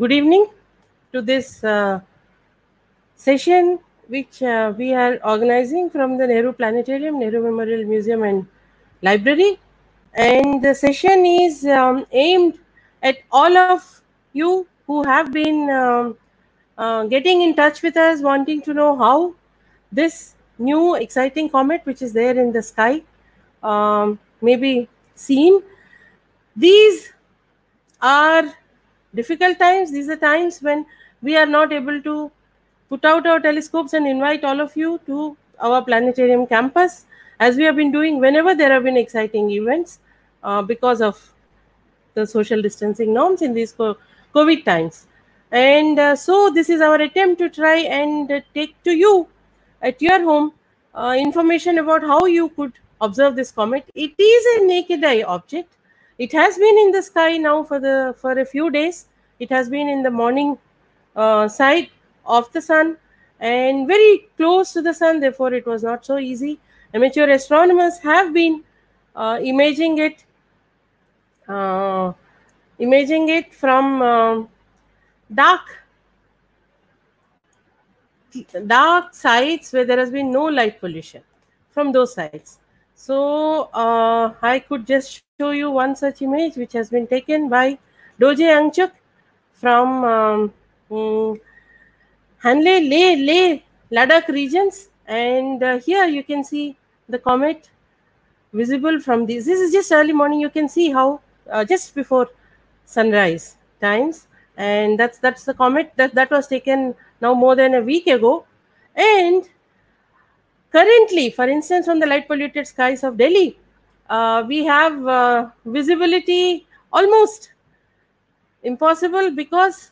good evening to this uh, session which uh, we are organizing from the Nehru Planetarium, Nehru Memorial Museum and Library. And the session is um, aimed at all of you who have been um, uh, getting in touch with us, wanting to know how this new exciting comet, which is there in the sky, um, may be seen. These are difficult times. These are times when we are not able to put out our telescopes and invite all of you to our planetarium campus as we have been doing whenever there have been exciting events uh, because of the social distancing norms in these COVID times. And uh, so, this is our attempt to try and uh, take to you at your home uh, information about how you could observe this comet. It is a naked eye object, it has been in the sky now for the for a few days. It has been in the morning uh, side of the sun and very close to the sun. Therefore, it was not so easy. Amateur astronomers have been uh, imaging it, uh, imaging it from um, dark dark sites where there has been no light pollution from those sites so uh, I could just show you one such image which has been taken by Doje Angchuk from um, um, mm, Hanle, Leh, Leh, Ladakh regions. And uh, here you can see the comet visible from this. This is just early morning. You can see how uh, just before sunrise times. And that's that's the comet that, that was taken now more than a week ago. And Currently, for instance, on the light polluted skies of Delhi, uh, we have uh, visibility almost impossible because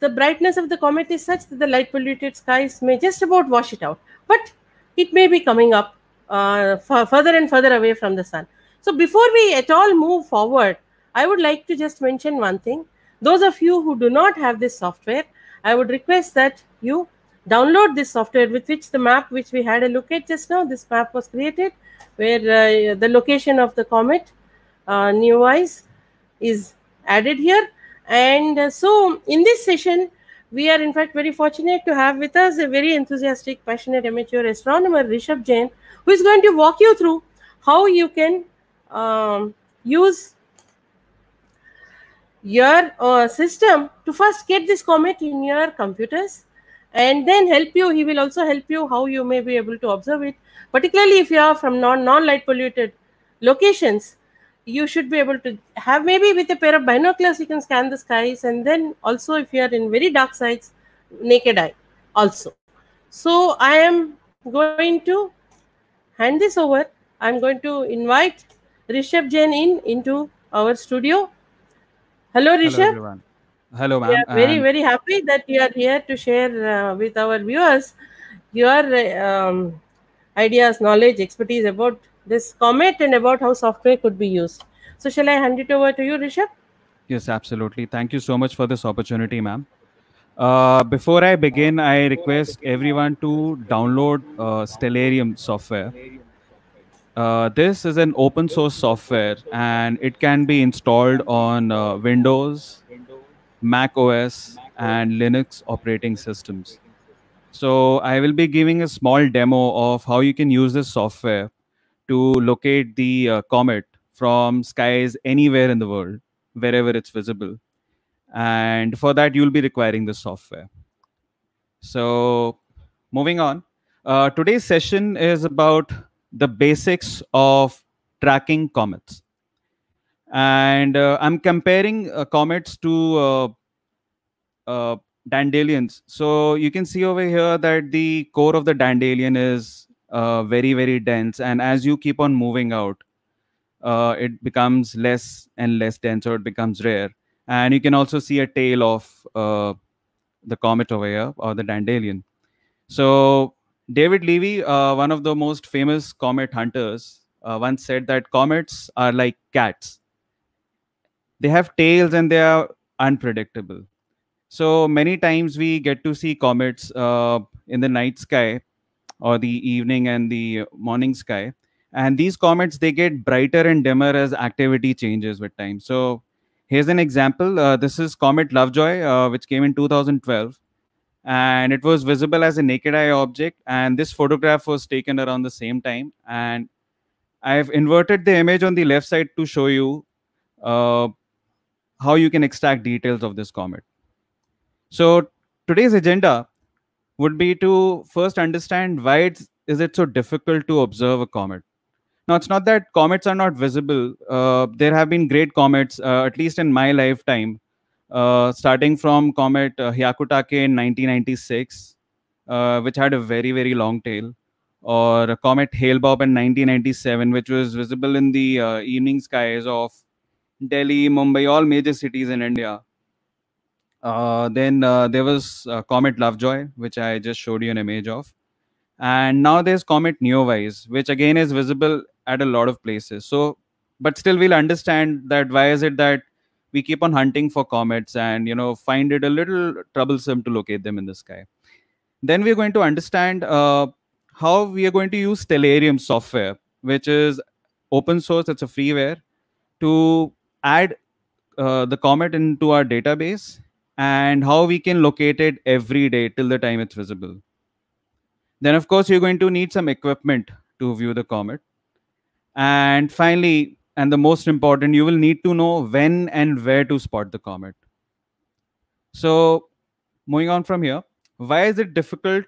the brightness of the comet is such that the light polluted skies may just about wash it out. But it may be coming up uh, further and further away from the sun. So, before we at all move forward, I would like to just mention one thing. Those of you who do not have this software, I would request that you download this software with which the map which we had a look at just now, this map was created where uh, the location of the comet uh, Neowise is added here. And uh, so in this session, we are in fact very fortunate to have with us a very enthusiastic, passionate amateur astronomer, Rishabh Jain, who is going to walk you through how you can um, use your uh, system to first get this comet in your computers and then help you he will also help you how you may be able to observe it particularly if you are from non non light polluted locations you should be able to have maybe with a pair of binoculars you can scan the skies and then also if you are in very dark sites naked eye also so i am going to hand this over i'm going to invite rishabh jain in into our studio hello rishabh hello, everyone. Hello, ma'am. We are very, very happy that you are here to share uh, with our viewers your um, ideas, knowledge, expertise about this comet and about how software could be used. So, shall I hand it over to you, Rishabh? Yes, absolutely. Thank you so much for this opportunity, ma'am. Uh, before I begin, I request everyone to download uh, Stellarium software. Uh, this is an open source software and it can be installed on uh, Windows, Mac OS and Linux operating systems. So I will be giving a small demo of how you can use this software to locate the uh, comet from skies anywhere in the world, wherever it's visible. And for that, you'll be requiring the software. So moving on, uh, today's session is about the basics of tracking comets and uh, i'm comparing uh, comets to uh, uh, dandelions so you can see over here that the core of the dandelion is uh, very very dense and as you keep on moving out uh, it becomes less and less dense or it becomes rare and you can also see a tail of the comet over here or the dandelion so david levy one of the most famous comet hunters uh, once said that comets are like cats they have tails and they are unpredictable so many times we get to see comets uh, in the night sky or the evening and the morning sky and these comets they get brighter and dimmer as activity changes with time so here's an example uh, this is comet lovejoy uh, which came in 2012 and it was visible as a naked eye object and this photograph was taken around the same time and i've inverted the image on the left side to show you uh, how you can extract details of this comet. So today's agenda would be to first understand why is it so difficult to observe a comet. Now, it's not that comets are not visible. Uh, there have been great comets, uh, at least in my lifetime, uh, starting from comet uh, Hyakutake in 1996, uh, which had a very, very long tail, or comet Hale-Bopp in 1997, which was visible in the uh, evening skies of Delhi, Mumbai, all major cities in India. Uh, then uh, there was uh, Comet Lovejoy, which I just showed you an image of. And now there's Comet Neowise, which again is visible at a lot of places. So, but still we'll understand that why is it that we keep on hunting for comets and, you know, find it a little troublesome to locate them in the sky. Then we're going to understand uh, how we are going to use Stellarium software, which is open source. It's a freeware to add uh, the comet into our database and how we can locate it every day till the time it's visible. Then, of course, you're going to need some equipment to view the comet. And finally, and the most important, you will need to know when and where to spot the comet. So, moving on from here, why is it difficult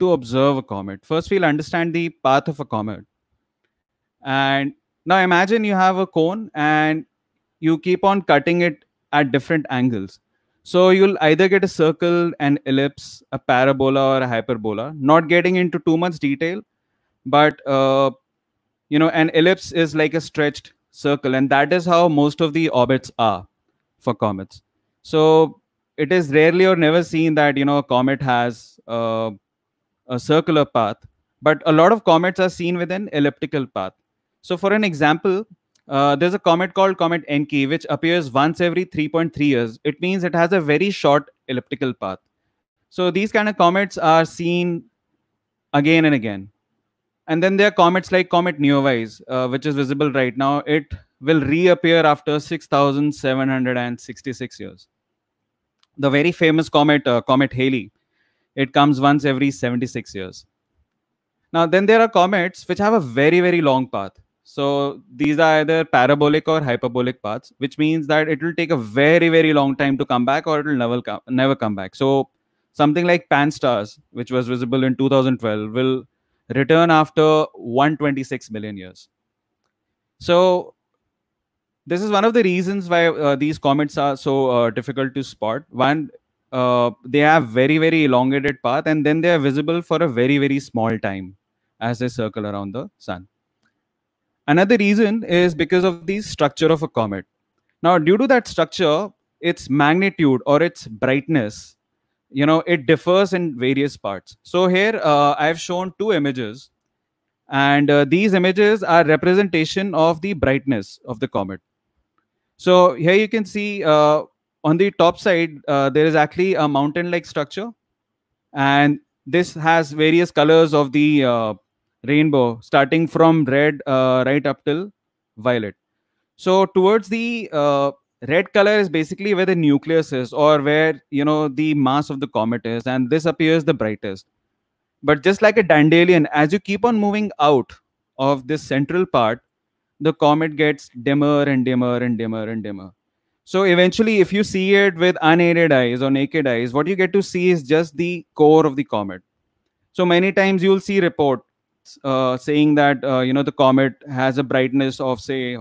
to observe a comet? First, we'll understand the path of a comet. And now imagine you have a cone and you keep on cutting it at different angles. So you'll either get a circle, an ellipse, a parabola, or a hyperbola. Not getting into too much detail, but uh, you know, an ellipse is like a stretched circle, and that is how most of the orbits are for comets. So it is rarely or never seen that you know a comet has uh, a circular path, but a lot of comets are seen with an elliptical path. So for an example, uh, there's a comet called Comet Encke, which appears once every 3.3 years. It means it has a very short elliptical path. So these kind of comets are seen again and again. And then there are comets like Comet Neowise, uh, which is visible right now. It will reappear after 6,766 years. The very famous comet, uh, Comet Halley, it comes once every 76 years. Now, then there are comets which have a very, very long path. So these are either parabolic or hyperbolic paths, which means that it will take a very, very long time to come back or it will never come, never come back. So something like pan stars, which was visible in 2012, will return after 126 million years. So this is one of the reasons why uh, these comets are so uh, difficult to spot. One, uh, they have very, very elongated path and then they are visible for a very, very small time as they circle around the sun. Another reason is because of the structure of a comet. Now, due to that structure, its magnitude or its brightness, you know, it differs in various parts. So here uh, I've shown two images and uh, these images are representation of the brightness of the comet. So here you can see uh, on the top side, uh, there is actually a mountain-like structure and this has various colors of the uh, rainbow starting from red uh, right up till violet so towards the uh, red color is basically where the nucleus is or where you know the mass of the comet is and this appears the brightest but just like a dandelion as you keep on moving out of this central part the comet gets dimmer and dimmer and dimmer and dimmer so eventually if you see it with unaided eyes or naked eyes what you get to see is just the core of the comet so many times you'll see report uh, saying that uh, you know the comet has a brightness of say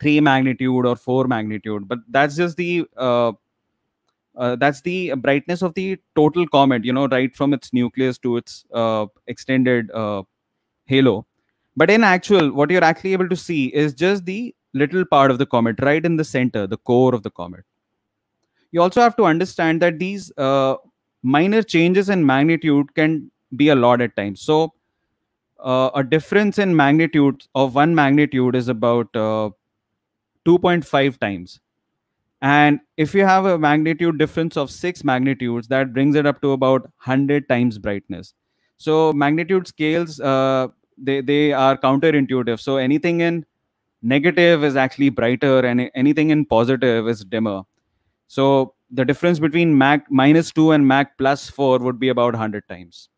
three magnitude or four magnitude, but that's just the uh, uh that's the brightness of the total comet. You know, right from its nucleus to its uh, extended halo. But in actual, what you're actually able to see is just the little part of the comet, right in the center, the core of the comet. You also have to understand that these minor changes in magnitude can be a lot at times. So uh, a difference in magnitude of one magnitude is about uh, 2.5 times and if you have a magnitude difference of six magnitudes that brings it up to about 100 times brightness so magnitude scales uh, they, they are counterintuitive so anything in negative is actually brighter and anything in positive is dimmer so the difference between mac minus 2 and mac plus 4 would be about 100 times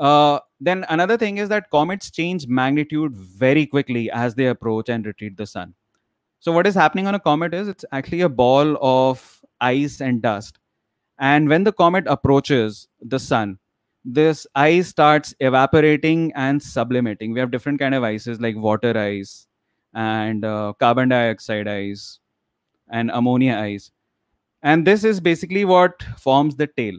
uh, then another thing is that comets change magnitude very quickly as they approach and retreat the sun. So what is happening on a comet is it's actually a ball of ice and dust. And when the comet approaches the sun, this ice starts evaporating and sublimating. We have different kind of ices like water ice and uh, carbon dioxide ice and ammonia ice. And this is basically what forms the tail.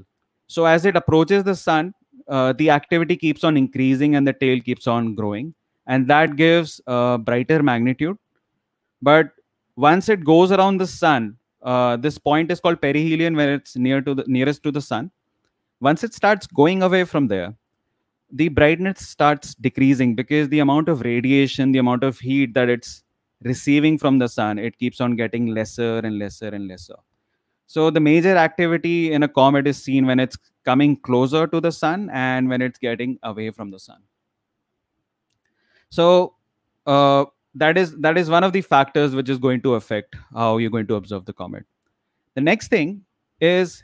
So as it approaches the sun, uh, the activity keeps on increasing and the tail keeps on growing and that gives a brighter magnitude but once it goes around the sun uh, this point is called perihelion where it's near to the nearest to the sun once it starts going away from there the brightness starts decreasing because the amount of radiation the amount of heat that it's receiving from the sun it keeps on getting lesser and lesser and lesser so the major activity in a comet is seen when it's coming closer to the sun and when it's getting away from the sun. So uh, that is that is one of the factors which is going to affect how you're going to observe the comet. The next thing is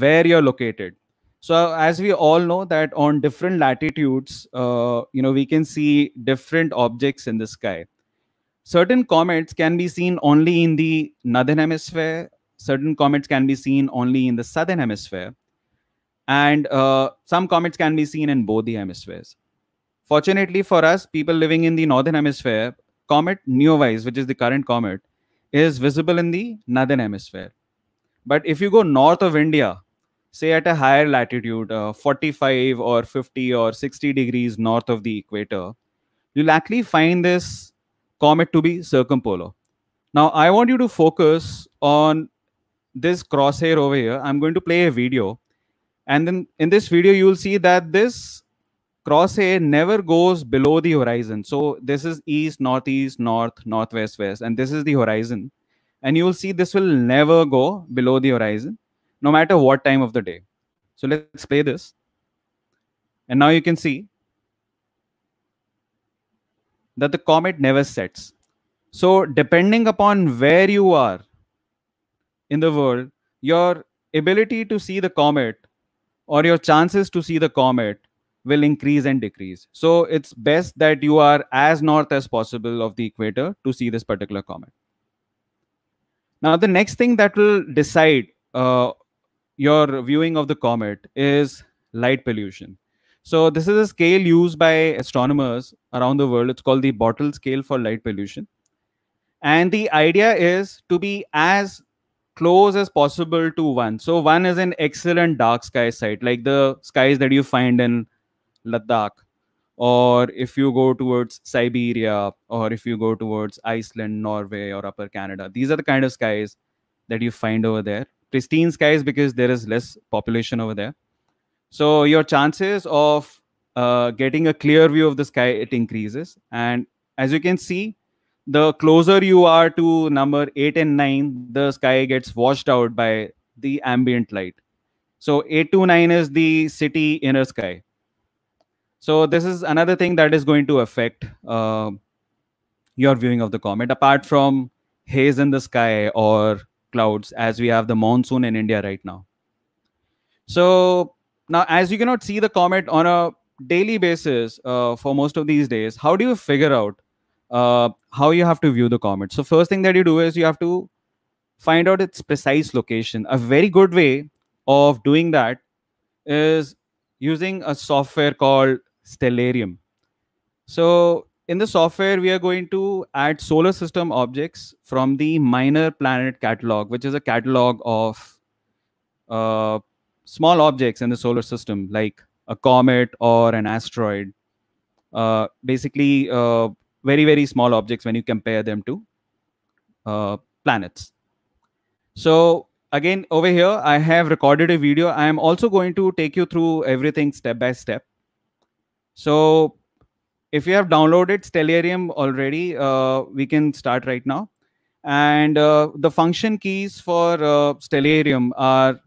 where you're located. So as we all know that on different latitudes, uh, you know, we can see different objects in the sky. Certain comets can be seen only in the northern hemisphere certain comets can be seen only in the southern hemisphere, and uh, some comets can be seen in both the hemispheres. Fortunately for us, people living in the northern hemisphere, comet Neowise, which is the current comet, is visible in the northern hemisphere. But if you go north of India, say at a higher latitude, uh, 45 or 50 or 60 degrees north of the equator, you'll actually find this comet to be circumpolar. Now, I want you to focus on this crosshair over here, I'm going to play a video. And then in this video, you'll see that this crosshair never goes below the horizon. So this is east, northeast, north, northwest, west, and this is the horizon. And you will see this will never go below the horizon, no matter what time of the day. So let's play this. And now you can see that the comet never sets. So depending upon where you are, in the world, your ability to see the comet or your chances to see the comet will increase and decrease. So it's best that you are as north as possible of the equator to see this particular comet. Now, the next thing that will decide uh, your viewing of the comet is light pollution. So this is a scale used by astronomers around the world. It's called the bottle scale for light pollution. And the idea is to be as close as possible to one. So one is an excellent dark sky site, like the skies that you find in Ladakh, or if you go towards Siberia, or if you go towards Iceland, Norway, or Upper Canada. These are the kind of skies that you find over there. Pristine skies because there is less population over there. So your chances of uh, getting a clear view of the sky it increases, and as you can see, the closer you are to number 8 and 9 the sky gets washed out by the ambient light so 8 to 9 is the city inner sky so this is another thing that is going to affect uh, your viewing of the comet apart from haze in the sky or clouds as we have the monsoon in india right now so now as you cannot see the comet on a daily basis uh, for most of these days how do you figure out uh, how you have to view the comet. So first thing that you do is you have to find out its precise location. A very good way of doing that is using a software called Stellarium. So in the software, we are going to add solar system objects from the minor planet catalog, which is a catalog of uh, small objects in the solar system, like a comet or an asteroid. Uh, basically, uh, very very small objects when you compare them to uh, planets so again over here i have recorded a video i am also going to take you through everything step by step so if you have downloaded stellarium already uh, we can start right now and uh, the function keys for uh, stellarium are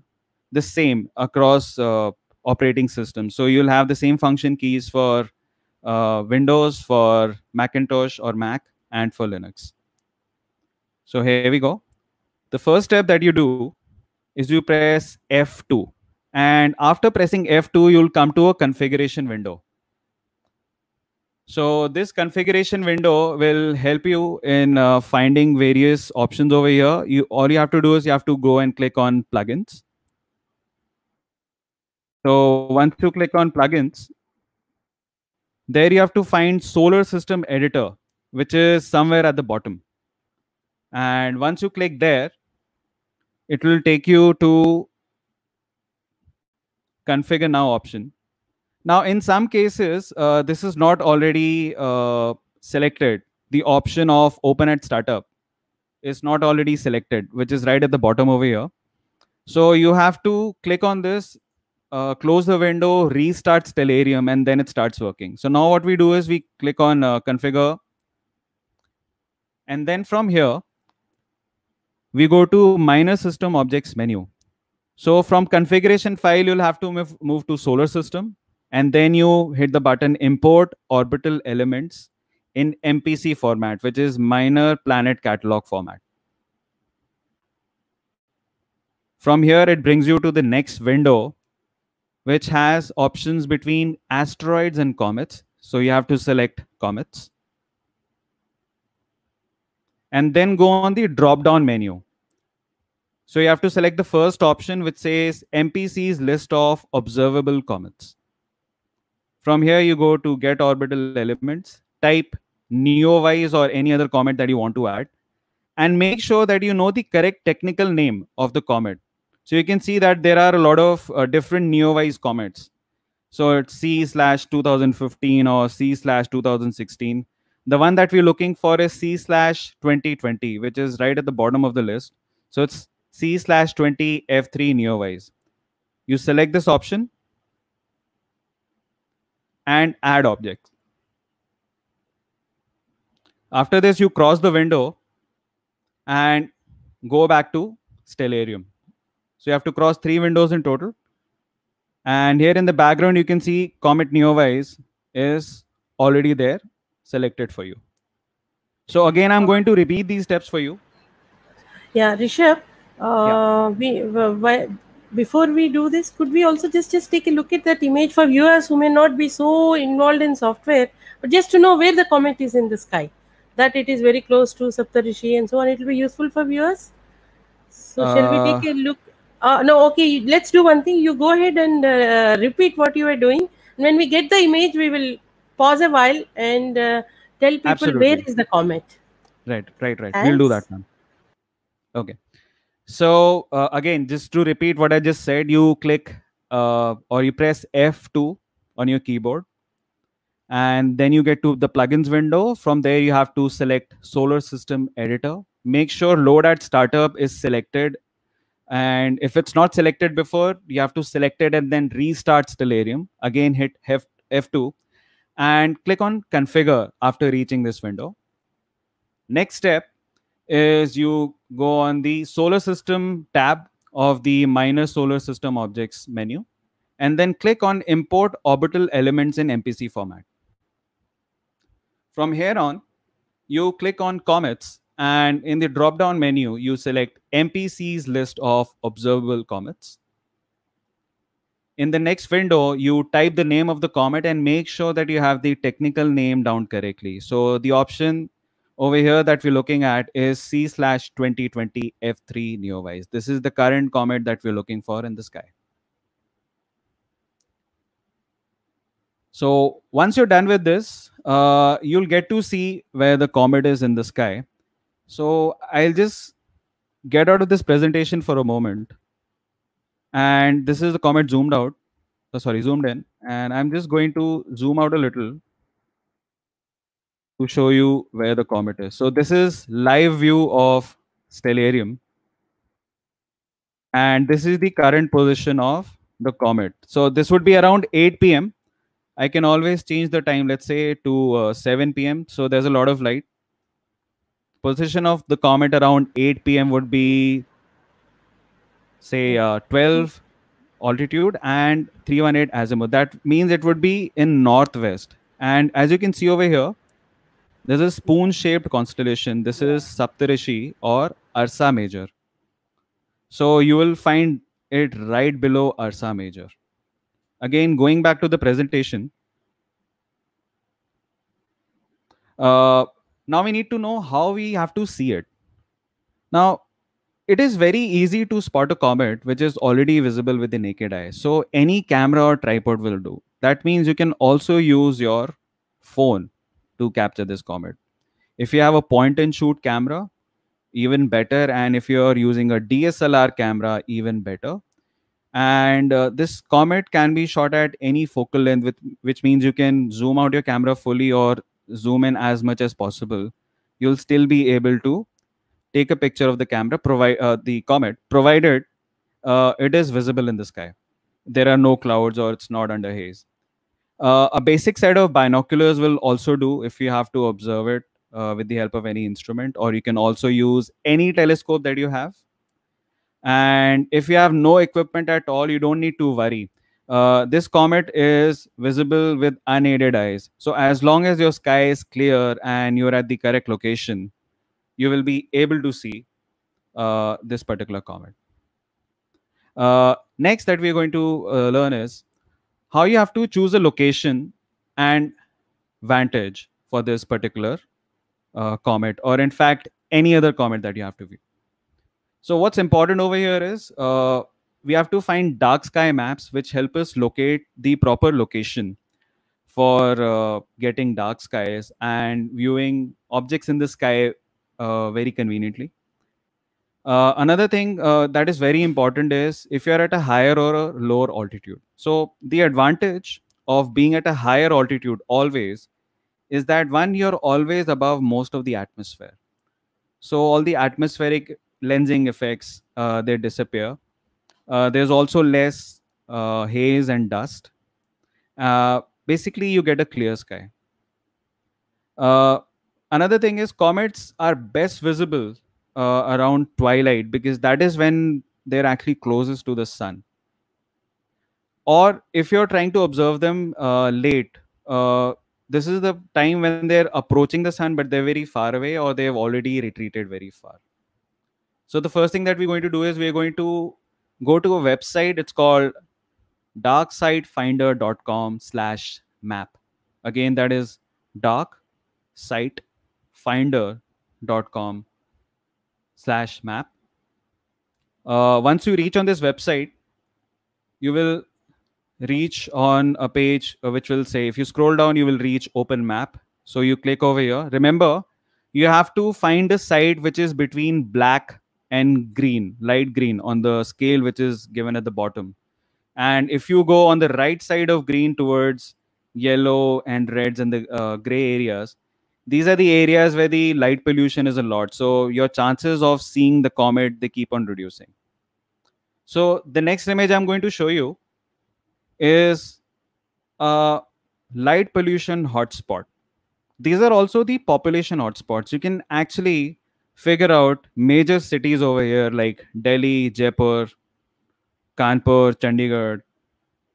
the same across uh, operating systems so you'll have the same function keys for uh, Windows, for Macintosh or Mac, and for Linux. So here we go. The first step that you do is you press F2. And after pressing F2, you'll come to a configuration window. So this configuration window will help you in uh, finding various options over here. You All you have to do is you have to go and click on plugins. So once you click on plugins, there you have to find solar system editor which is somewhere at the bottom and once you click there it will take you to configure now option now in some cases uh, this is not already uh, selected the option of open at startup is not already selected which is right at the bottom over here so you have to click on this uh, close the window, restart Stellarium, and then it starts working. So now what we do is we click on uh, configure. And then from here, we go to minor system objects menu. So from configuration file, you'll have to move to solar system. And then you hit the button import orbital elements in MPC format, which is minor planet catalog format. From here, it brings you to the next window which has options between asteroids and comets. So you have to select comets. And then go on the drop down menu. So you have to select the first option, which says MPC's list of observable comets. From here, you go to get orbital elements, type Neowise or any other comet that you want to add, and make sure that you know the correct technical name of the comet. So you can see that there are a lot of uh, different Neowise comets. So it's C slash 2015 or C slash 2016. The one that we're looking for is C slash 2020, which is right at the bottom of the list. So it's C slash 20 F3 Neowise. You select this option and add objects. After this, you cross the window and go back to Stellarium. So you have to cross three windows in total. And here in the background, you can see Comet Neowise is already there, selected for you. So again, I'm going to repeat these steps for you. Yeah, Rishabh, uh, yeah. we, uh, why, before we do this, could we also just, just take a look at that image for viewers who may not be so involved in software, but just to know where the comet is in the sky, that it is very close to Saptarishi and so on, it will be useful for viewers. So uh, shall we uh, take a look uh, no okay let's do one thing you go ahead and uh, repeat what you are doing when we get the image we will pause a while and uh, tell people Absolutely. where is the comet right right right As... we'll do that now okay so uh, again just to repeat what i just said you click uh, or you press f2 on your keyboard and then you get to the plugins window from there you have to select solar system editor make sure load at startup is selected and if it's not selected before, you have to select it and then restart Stellarium. Again, hit F2 and click on configure after reaching this window. Next step is you go on the solar system tab of the minor solar system objects menu and then click on import orbital elements in MPC format. From here on, you click on comets and in the drop down menu, you select MPC's list of observable comets. In the next window, you type the name of the comet and make sure that you have the technical name down correctly. So the option over here that we're looking at is C slash 2020 F3 Neowise. This is the current comet that we're looking for in the sky. So once you're done with this, uh, you'll get to see where the comet is in the sky. So I'll just get out of this presentation for a moment. And this is the comet zoomed out. Oh, sorry, zoomed in. And I'm just going to zoom out a little to show you where the comet is. So this is live view of stellarium. And this is the current position of the comet. So this would be around 8 p.m. I can always change the time, let's say to uh, 7 p.m. So there's a lot of light position of the comet around 8 p.m. would be, say, uh, 12 altitude and 318 azimuth. That means it would be in northwest. And as you can see over here, there's a spoon-shaped constellation. This is Saptarishi or Ursa Major. So you will find it right below Ursa Major. Again, going back to the presentation, uh, now we need to know how we have to see it. Now, it is very easy to spot a comet which is already visible with the naked eye. So any camera or tripod will do. That means you can also use your phone to capture this comet. If you have a point and shoot camera, even better. And if you're using a DSLR camera, even better. And uh, this comet can be shot at any focal length, with, which means you can zoom out your camera fully or zoom in as much as possible, you'll still be able to take a picture of the camera, provide uh, the comet, provided uh, it is visible in the sky. There are no clouds or it's not under haze. Uh, a basic set of binoculars will also do if you have to observe it uh, with the help of any instrument, or you can also use any telescope that you have. And if you have no equipment at all, you don't need to worry uh, this comet is visible with unaided eyes. So as long as your sky is clear and you're at the correct location, you will be able to see uh, this particular comet. Uh, next that we're going to uh, learn is how you have to choose a location and vantage for this particular uh, comet or in fact any other comet that you have to view. So what's important over here is uh, we have to find dark sky maps which help us locate the proper location for uh, getting dark skies and viewing objects in the sky uh, very conveniently. Uh, another thing uh, that is very important is if you're at a higher or a lower altitude. So the advantage of being at a higher altitude always is that one, you're always above most of the atmosphere. So all the atmospheric lensing effects, uh, they disappear. Uh, there's also less uh, haze and dust. Uh, basically, you get a clear sky. Uh, another thing is comets are best visible uh, around twilight because that is when they're actually closest to the sun. Or if you're trying to observe them late, this is the time when they're approaching the sun, but they're very far away or they've already retreated very far. So the first thing that we're going to do is we're going to go to a website. It's called darksitefindercom slash map. Again, that is is slash map. Uh, once you reach on this website, you will reach on a page uh, which will say, if you scroll down, you will reach open map. So you click over here. Remember, you have to find a site which is between black and green, light green on the scale which is given at the bottom. And if you go on the right side of green towards yellow and reds and the uh, gray areas, these are the areas where the light pollution is a lot. So your chances of seeing the comet, they keep on reducing. So the next image I'm going to show you is a light pollution hotspot. These are also the population hotspots. You can actually figure out major cities over here like Delhi, Jaipur, Kanpur, Chandigarh.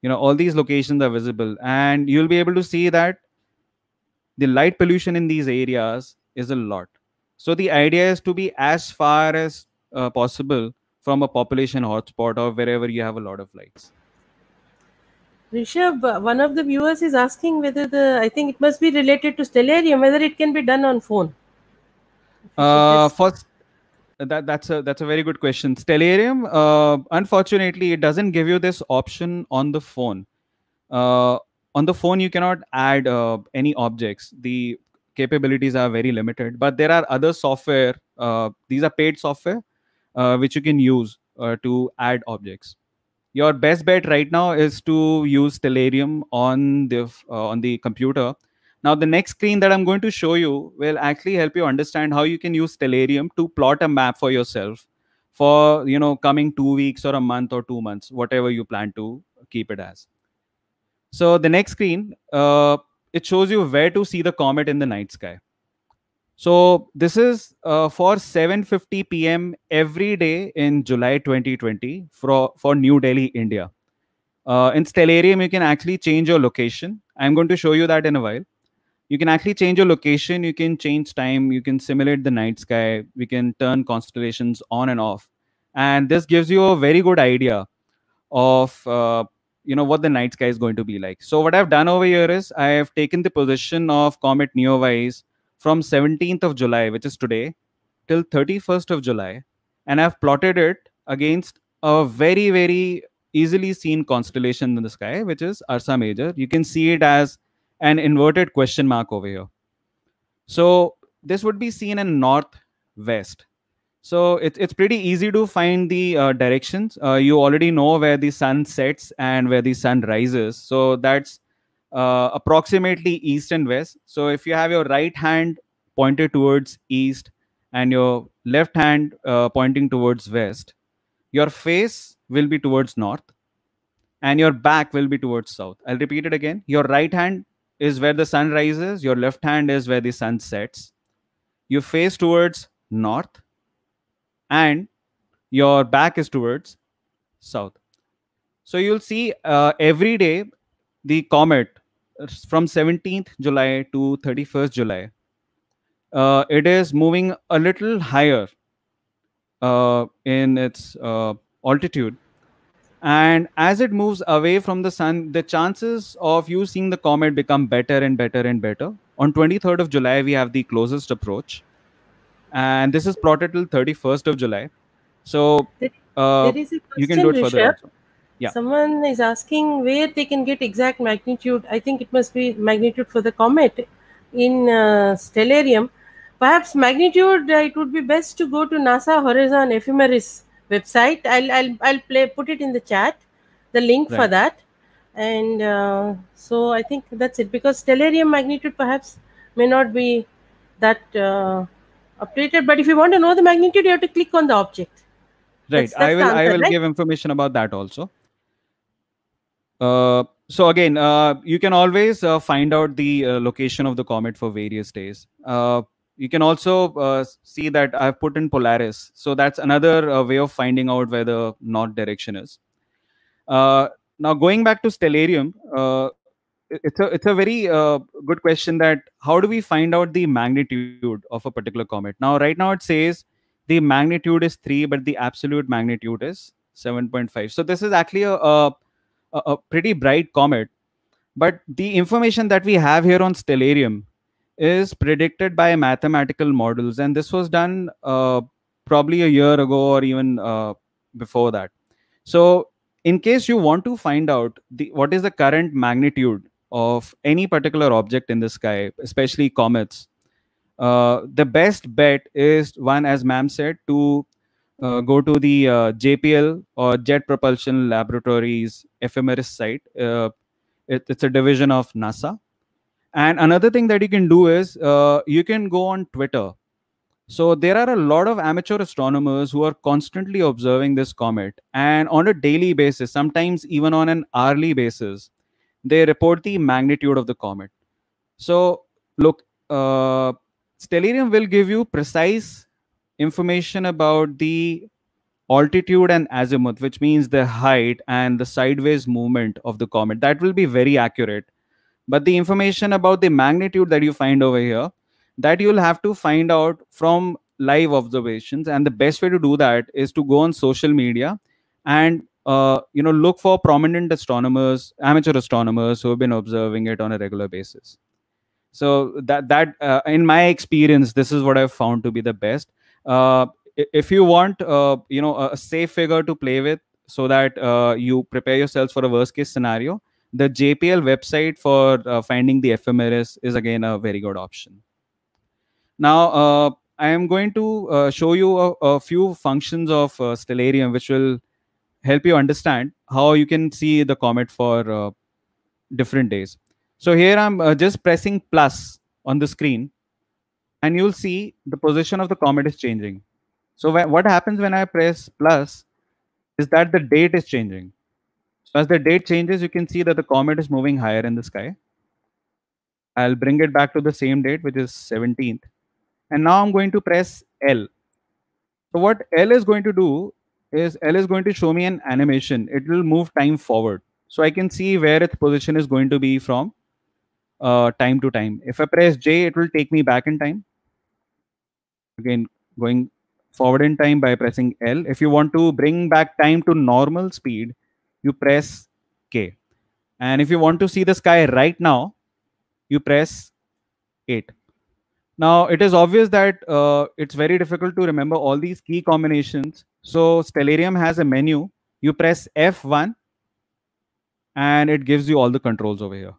You know, all these locations are visible, and you'll be able to see that the light pollution in these areas is a lot. So the idea is to be as far as uh, possible from a population hotspot or wherever you have a lot of lights. Rishabh, one of the viewers is asking whether the I think it must be related to stellarium, whether it can be done on phone. Uh, First, that that's a that's a very good question. Stellarium, uh, unfortunately, it doesn't give you this option on the phone. Uh, on the phone, you cannot add uh, any objects. The capabilities are very limited. But there are other software. Uh, these are paid software, uh, which you can use uh, to add objects. Your best bet right now is to use Stellarium on the uh, on the computer now, the next screen that I'm going to show you will actually help you understand how you can use Stellarium to plot a map for yourself for, you know, coming two weeks or a month or two months, whatever you plan to keep it as. So the next screen, uh, it shows you where to see the comet in the night sky. So this is uh, for 7.50 p.m. every day in July 2020 for, for New Delhi, India. Uh, in Stellarium, you can actually change your location. I'm going to show you that in a while you can actually change your location you can change time you can simulate the night sky we can turn constellations on and off and this gives you a very good idea of uh, you know what the night sky is going to be like so what i've done over here is i have taken the position of comet neowise from 17th of july which is today till 31st of july and i've plotted it against a very very easily seen constellation in the sky which is ursa major you can see it as an inverted question mark over here. So this would be seen in northwest. So it, it's pretty easy to find the uh, directions. Uh, you already know where the sun sets and where the sun rises. So that's uh, approximately east and west. So if you have your right hand pointed towards east and your left hand uh, pointing towards west, your face will be towards north and your back will be towards south. I'll repeat it again. Your right hand is where the sun rises, your left hand is where the sun sets. You face towards north, and your back is towards south. So you'll see uh, every day the comet from 17th July to 31st July. Uh, it is moving a little higher uh, in its uh, altitude and as it moves away from the sun the chances of you seeing the comet become better and better and better on 23rd of july we have the closest approach and this is plotted till 31st of july so uh, question, you can do it further yeah someone is asking where they can get exact magnitude i think it must be magnitude for the comet in uh, stellarium perhaps magnitude uh, it would be best to go to nasa horizon ephemeris website. I'll I'll I'll play put it in the chat, the link right. for that. And uh, so I think that's it because stellarium magnitude perhaps may not be that uh, updated. But if you want to know the magnitude, you have to click on the object. Right. That's, that's I will answer, I will right? give information about that also. Uh, so again, uh, you can always uh, find out the uh, location of the comet for various days you can also uh, see that I've put in Polaris. So that's another uh, way of finding out where the north direction is. Uh, now going back to Stellarium, uh, it's a it's a very uh, good question that how do we find out the magnitude of a particular comet? Now right now it says the magnitude is three, but the absolute magnitude is seven point five. So this is actually a, a, a pretty bright comet, but the information that we have here on Stellarium is predicted by mathematical models and this was done uh, probably a year ago or even uh, before that so in case you want to find out the, what is the current magnitude of any particular object in the sky especially comets uh, the best bet is one as ma'am said to uh, go to the uh, jpl or jet propulsion laboratories ephemeris site uh, it, it's a division of nasa and another thing that you can do is uh, you can go on Twitter. So there are a lot of amateur astronomers who are constantly observing this comet and on a daily basis, sometimes even on an hourly basis, they report the magnitude of the comet. So look, uh, Stellarium will give you precise information about the altitude and azimuth, which means the height and the sideways movement of the comet. That will be very accurate but the information about the magnitude that you find over here that you'll have to find out from live observations and the best way to do that is to go on social media and uh, you know look for prominent astronomers amateur astronomers who have been observing it on a regular basis so that that uh, in my experience this is what i've found to be the best uh, if you want uh, you know a safe figure to play with so that uh, you prepare yourselves for a worst case scenario the JPL website for uh, finding the ephemeris is again a very good option. Now, uh, I am going to uh, show you a, a, few functions of uh, Stellarium, which will help you understand how you can see the comet for uh, different days. So here I'm uh, just pressing plus on the screen and you'll see the position of the comet is changing. So what happens when I press plus is that the date is changing. So as the date changes, you can see that the comet is moving higher in the sky. I'll bring it back to the same date, which is 17th. And now I'm going to press L. So what L is going to do is L is going to show me an animation. It will move time forward. So I can see where its position is going to be from uh, time to time. If I press J, it will take me back in time. Again, going forward in time by pressing L. If you want to bring back time to normal speed, you press K. And if you want to see the sky right now, you press 8. Now, it is obvious that uh, it's very difficult to remember all these key combinations. So Stellarium has a menu. You press F1 and it gives you all the controls over here.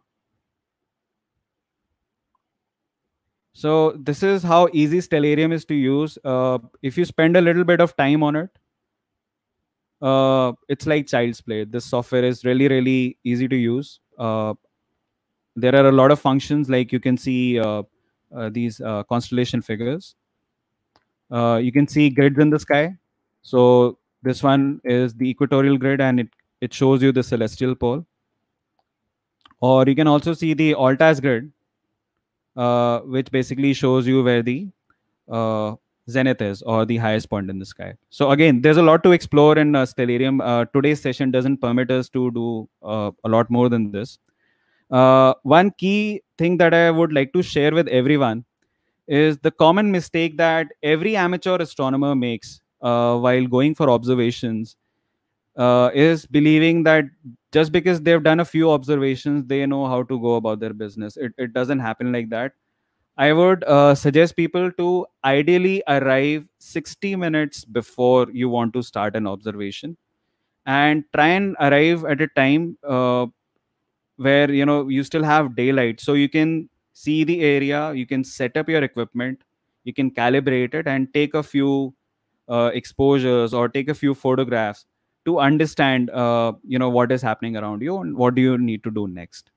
So this is how easy Stellarium is to use. Uh, if you spend a little bit of time on it, uh, it's like child's play. This software is really, really easy to use. Uh, there are a lot of functions, like you can see uh, uh these uh, constellation figures. Uh, you can see grids in the sky. So this one is the equatorial grid, and it, it shows you the celestial pole. Or you can also see the Altas grid, which basically shows you where the zenith is or the highest point in the sky so again there's a lot to explore in uh, stellarium uh, today's session doesn't permit us to do uh, a lot more than this uh, one key thing that i would like to share with everyone is the common mistake that every amateur astronomer makes uh, while going for observations uh, is believing that just because they've done a few observations they know how to go about their business it, it doesn't happen like that I would uh, suggest people to ideally arrive 60 minutes before you want to start an observation and try and arrive at a time uh, where you know you still have daylight so you can see the area you can set up your equipment you can calibrate it and take a few uh, exposures or take a few photographs to understand uh, you know what is happening around you and what do you need to do next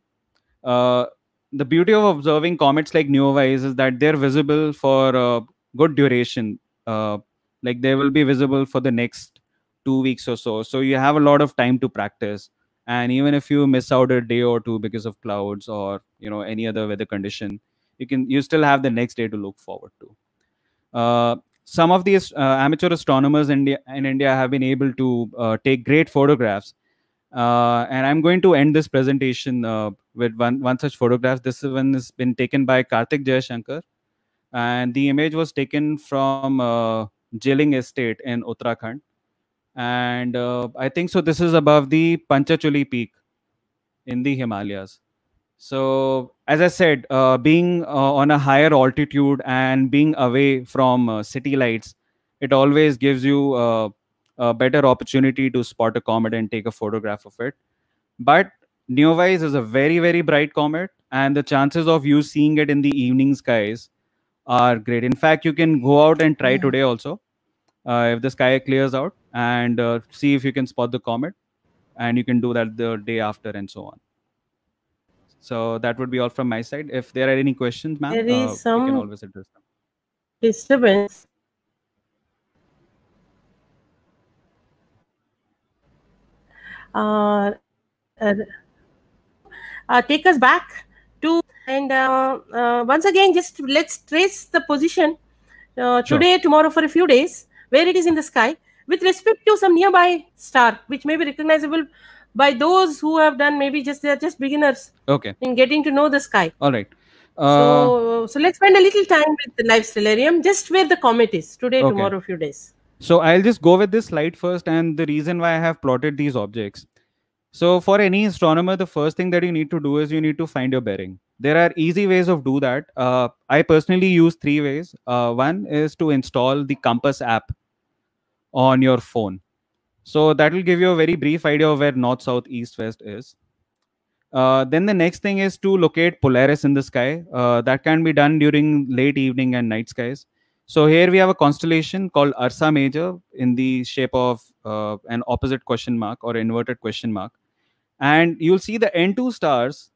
uh, the beauty of observing comets like Neowise is that they're visible for a uh, good duration. Uh, like they will be visible for the next two weeks or so. So you have a lot of time to practice. And even if you miss out a day or two because of clouds or you know any other weather condition, you can you still have the next day to look forward to. Uh, some of these uh, amateur astronomers in India, in India have been able to uh, take great photographs. Uh, and I'm going to end this presentation with one, one such photograph. This one has been taken by Karthik Jayashankar. And the image was taken from uh, Estate in Uttarakhand. And uh, I think so this is above the Panchachuli Peak in the Himalayas. So as I said, uh, being uh, on a higher altitude and being away from uh, city lights, it always gives you uh, a better opportunity to spot a comet and take a photograph of it but Neowise is a very, very bright comet, and the chances of you seeing it in the evening skies are great. In fact, you can go out and try yeah. today also uh, if the sky clears out and uh, see if you can spot the comet. And you can do that the day after and so on. So that would be all from my side. If there are any questions, ma'am, there is uh, some can always address them. Disturbance. Uh, uh, uh, take us back to and uh, uh, once again just let's trace the position today sure. tomorrow for a few days where it is in the sky with respect to some nearby star which may be recognizable by those who have done maybe just they're just beginners okay in getting to know the sky all right uh, so so let's spend a little time with the live stellarium just where the comet is today okay. tomorrow few days so i'll just go with this slide first and the reason why i have plotted these objects so for any astronomer, the first thing that you need to do is you need to find your bearing. There are easy ways of do that. Uh, I personally use three ways. Uh, one is to install the compass app on your phone. So that will give you a very brief idea of where north, south, east, west is. Uh, then the next thing is to locate Polaris in the sky. Uh, that can be done during late evening and night skies. So here we have a constellation called Ursa Major in the shape of uh, an opposite question mark or inverted question mark and you'll see the N2 stars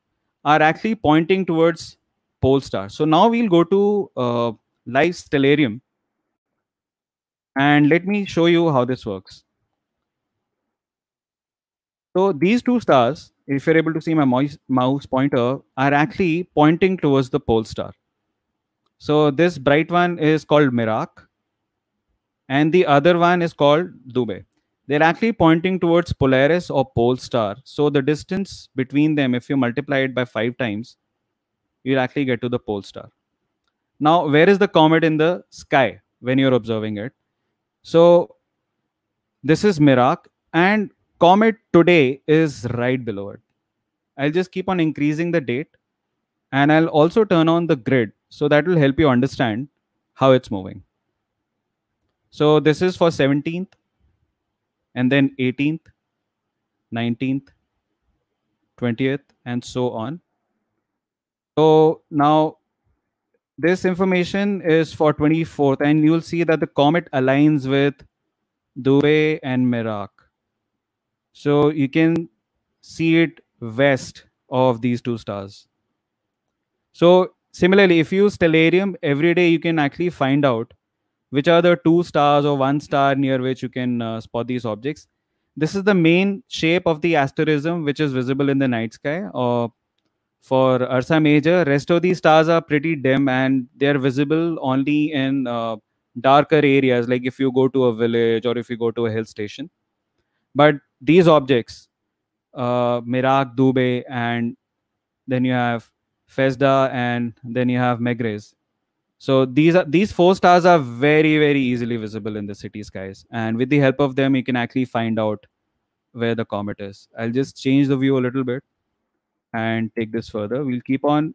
are actually pointing towards pole star. So now we'll go to uh, live stellarium. And let me show you how this works. So these two stars, if you're able to see my mouse pointer, are actually pointing towards the pole star. So this bright one is called Mirak, and the other one is called Dubai they're actually pointing towards Polaris or Pole Star. So the distance between them, if you multiply it by five times, you'll actually get to the Pole Star. Now, where is the comet in the sky when you're observing it? So this is Mirak, and comet today is right below it. I'll just keep on increasing the date and I'll also turn on the grid. So that will help you understand how it's moving. So this is for 17th and then 18th, 19th, 20th, and so on. So now this information is for 24th, and you will see that the comet aligns with Dubai and Merak. So you can see it west of these two stars. So similarly, if you use Stellarium every day, you can actually find out which are the two stars or one star near which you can uh, spot these objects. This is the main shape of the asterism which is visible in the night sky. Or uh, for Ursa Major, rest of these stars are pretty dim and they are visible only in uh, darker areas, like if you go to a village or if you go to a hill station. But these objects, uh, Mirak, Dubey, and then you have Fesda, and then you have Megres so these are these four stars are very very easily visible in the city skies, and with the help of them, you can actually find out where the comet is. I'll just change the view a little bit and take this further. We'll keep on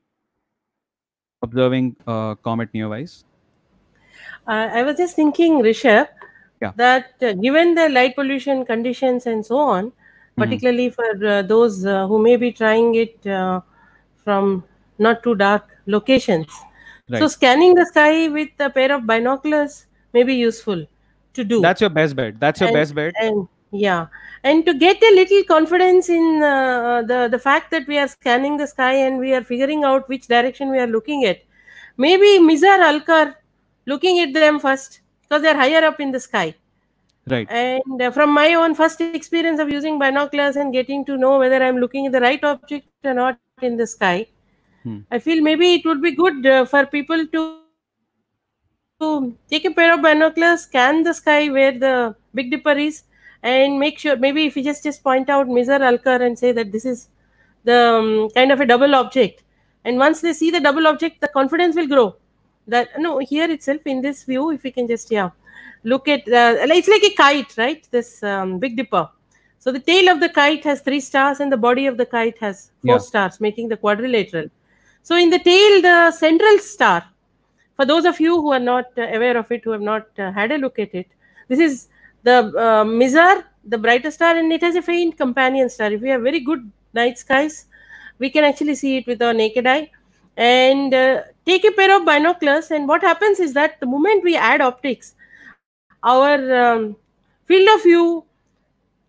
observing uh, comet nearwise. Uh, I was just thinking, Rishabh, yeah. that uh, given the light pollution conditions and so on, mm-hmm. particularly mm-hmm. for uh, those uh, who may be trying it uh, from not too dark locations Right. So scanning the sky with a pair of binoculars may be useful to do. That's your best bet. That's your and, best bet. And, yeah, and to get a little confidence in uh, the the fact that we are scanning the sky and we are figuring out which direction we are looking at, maybe Mizar Alkar looking at them first because they're higher up in the sky. Right. And uh, from my own first experience of using binoculars and getting to know whether I'm looking at the right object or not in the sky, hmm. i feel maybe it would be good uh, for people to to take a pair of binoculars scan the sky where the big dipper is and make sure maybe if you just just point out Mizar Alkar and say that this is the um, kind of a double object and once they see the double object the confidence will grow that no here itself in this view if we can just yeah look at uh, it's like a kite right this um, big dipper so the tail of the kite has three stars and the body of the kite has four yeah. stars making the quadrilateral so in the tail, the central star, for those of you who are not uh, aware of it, who have not uh, had a look at it, this is the uh, Mizar, the brightest star, and it has a faint companion star. If we have very good night skies, we can actually see it with our naked eye. And uh, take a pair of binoculars, and what happens is that the moment we add optics, our um, field of view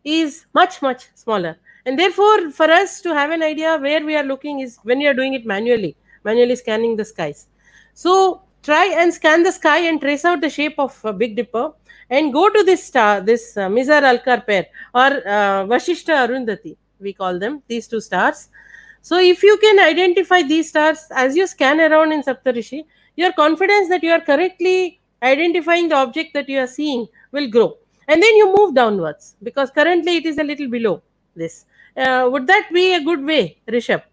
is much, much smaller. And therefore, for us to have an idea where we are looking is when we are doing it manually, manually scanning the skies. So try and scan the sky and trace out the shape of Big Dipper and go to this star, this uh, Mizar Alkar pair or uh, Vashishta Arundhati, we call them, these two stars. So if you can identify these stars as you scan around in Saptarishi, your confidence that you are correctly identifying the object that you are seeing will grow. And then you move downwards because currently it is a little below this. Uh, would that be a good way, Rishabh?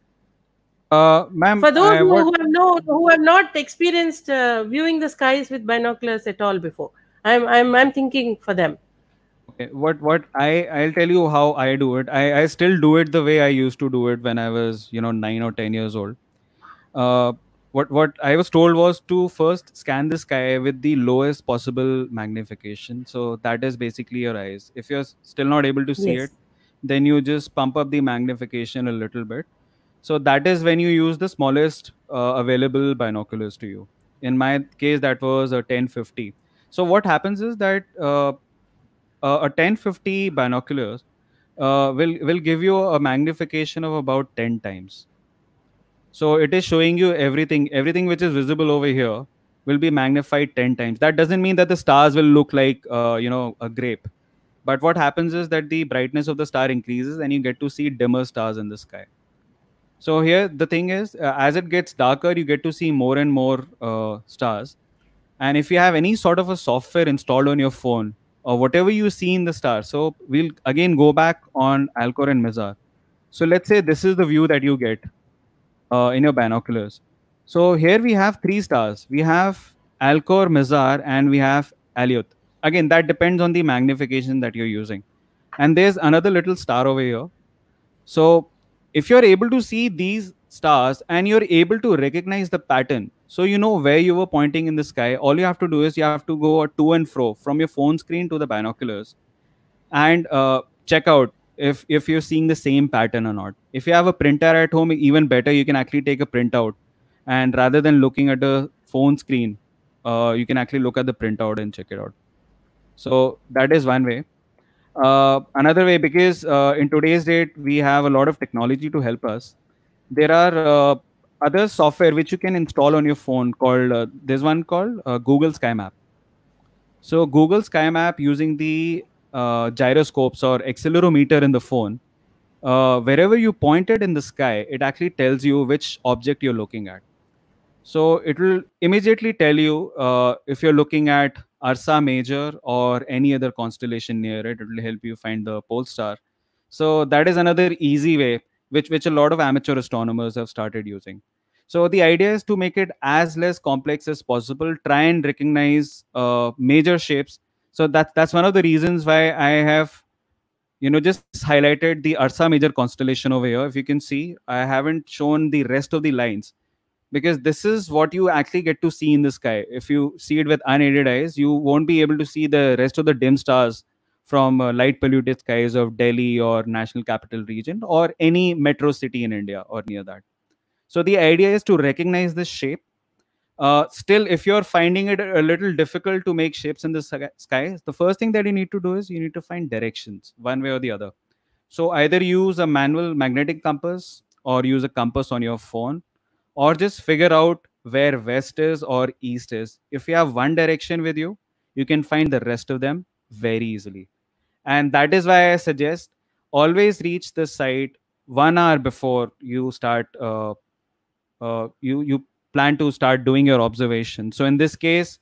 Uh, ma'am, for those who, who, have no, who have not experienced uh, viewing the skies with binoculars at all before, I'm I'm I'm thinking for them. Okay, what what I I'll tell you how I do it. I I still do it the way I used to do it when I was you know nine or ten years old. Uh, what what I was told was to first scan the sky with the lowest possible magnification. So that is basically your eyes. If you're still not able to see yes. it, then you just pump up the magnification a little bit. So that is when you use the smallest uh, available binoculars to you. In my case, that was a 1050. So what happens is that uh, uh a 1050 binoculars uh, will will give you a magnification of about 10 times. So it is showing you everything. Everything which is visible over here will be magnified 10 times. That doesn't mean that the stars will look like uh, you know a grape but what happens is that the brightness of the star increases and you get to see dimmer stars in the sky. So here the thing is, uh, as it gets darker, you get to see more and more uh, stars. And if you have any sort of a software installed on your phone or whatever you see in the star, so we'll again go back on Alcor and Mizar. So let's say this is the view that you get uh, in your binoculars. So here we have three stars. We have Alcor, Mizar, and we have Aliot again that depends on the magnification that you're using and there's another little star over here so if you're able to see these stars and you're able to recognize the pattern so you know where you were pointing in the sky all you have to do is you have to go to and fro from your phone screen to the binoculars and uh, check out if if you're seeing the same pattern or not if you have a printer at home even better you can actually take a printout and rather than looking at a phone screen uh, you can actually look at the printout and check it out so that is one way. Uh, another way, because uh, in today's date, we have a lot of technology to help us. There are uh, other software which you can install on your phone called, uh, there's one called uh, Google Sky Map. So Google Sky Map using the uh, gyroscopes or accelerometer in the phone, wherever you point it in the sky, it actually tells you which object you're looking at. So it will immediately tell you uh, if you're looking at Ursa Major or any other constellation near it. It will help you find the pole star. So that is another easy way, which which a lot of amateur astronomers have started using. So the idea is to make it as less complex as possible. Try and recognize uh, major shapes. So that that's one of the reasons why I have, you know, just highlighted the Ursa Major constellation over here. If you can see, I haven't shown the rest of the lines because this is what you actually get to see in the sky if you see it with unaided eyes you won't be able to see the rest of the dim stars from uh, light polluted skies of delhi or national capital region or any metro city in india or near that so the idea is to recognize this shape uh, still if you're finding it a little difficult to make shapes in the sky the first thing that you need to do is you need to find directions one way or the other so either use a manual magnetic compass or use a compass on your phone or just figure out where west is or east is. If you have one direction with you, you can find the rest of them very easily. And that is why I suggest always reach the site one hour before you start uh, uh, you you plan to start doing your observation. So in this case,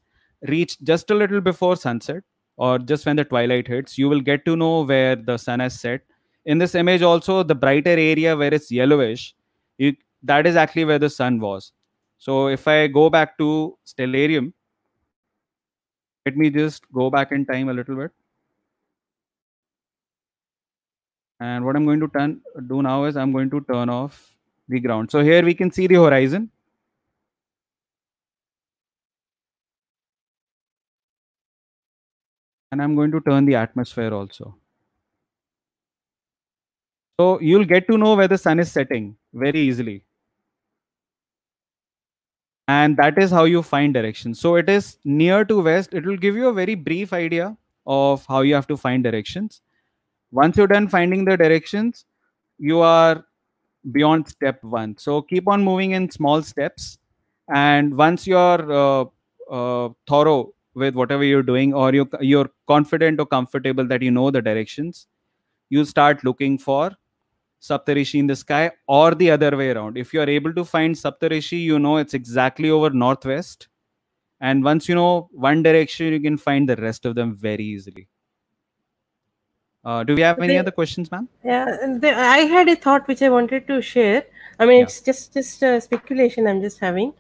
reach just a little before sunset or just when the twilight hits. You will get to know where the sun has set. In this image, also the brighter area where it's yellowish, you that is actually where the sun was. So if I go back to Stellarium, let me just go back in time a little bit. And what I'm going to turn, do now is I'm going to turn off the ground. So here we can see the horizon. And I'm going to turn the atmosphere also. So you'll get to know where the sun is setting very easily and that is how you find direction so it is near to west it will give you a very brief idea of how you have to find directions once you're done finding the directions you are beyond step one so keep on moving in small steps and once you're uh, uh, thorough with whatever you're doing or you, you're confident or comfortable that you know the directions you start looking for Saptarishi in the sky or the other way around. If you are able to find Saptarishi, you know it's exactly over northwest. And once you know one direction, you can find the rest of them very easily. Uh, do we have any other questions, ma'am? Yeah, I had a thought which I wanted to share. I mean, yeah. it's just just uh, speculation I'm just having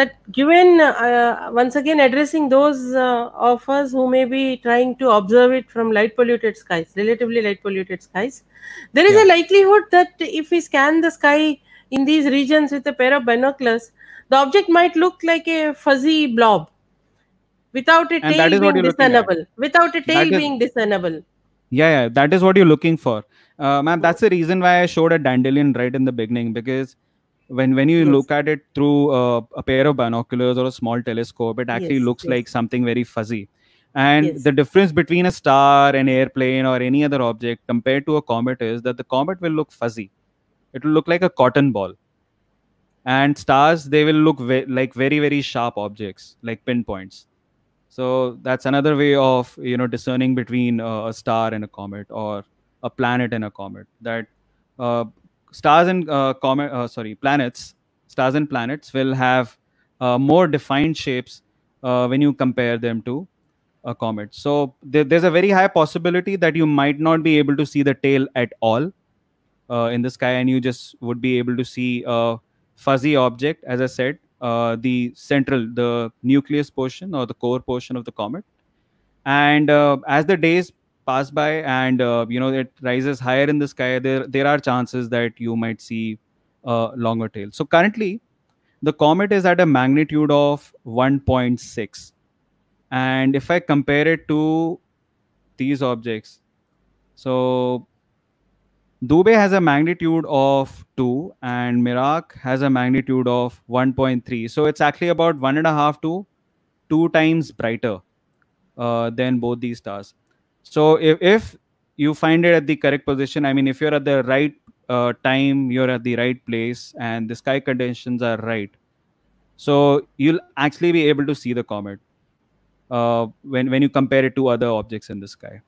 that given uh, once again addressing those uh, of us who may be trying to observe it from light polluted skies, relatively light polluted skies, there is yeah. a likelihood that if we scan the sky in these regions with a pair of binoculars, the object might look like a fuzzy blob without a and tail being discernible. Without a tail is, being discernible yeah yeah that is what you're looking for uh, ma'am that's the reason why i showed a dandelion right in the beginning because when when you yes. look at it through uh, a pair of binoculars or a small telescope it actually yes, looks yes. like something very fuzzy and the difference between a star an airplane or any other object compared to a comet is that the comet will look fuzzy it will look like a cotton ball and stars they will look ve like very very sharp objects like pinpoints so that's another way of you know discerning between uh, a star and a comet or a planet and a comet. That uh, stars and uh, comet, uh, sorry, planets, stars and planets will have uh, more defined shapes uh, when you compare them to a comet. So there's a very high possibility that you might not be able to see the tail at all in the sky, and you just would be able to see a fuzzy object, as I said, uh, the central, the nucleus portion or the core portion of the comet. And uh, as the days pass by and uh, you know it rises higher in the sky, there there are chances that you might see a longer tail. So currently, the comet is at a magnitude of 1.6, and if I compare it to these objects, so Dubey has a magnitude of 2 and Mirak has a magnitude of 1.3. So it's actually about 1.5 to 2 times brighter uh, than both these stars. So if, if you find it at the correct position, I mean, if you're at the right uh, time, you're at the right place, and the sky conditions are right, so you'll actually be able to see the comet uh, when, when you compare it to other objects in the sky